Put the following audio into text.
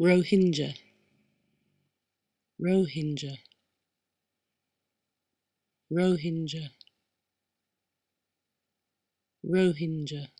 Rohingya. Rohingya. Rohingya. Rohingya.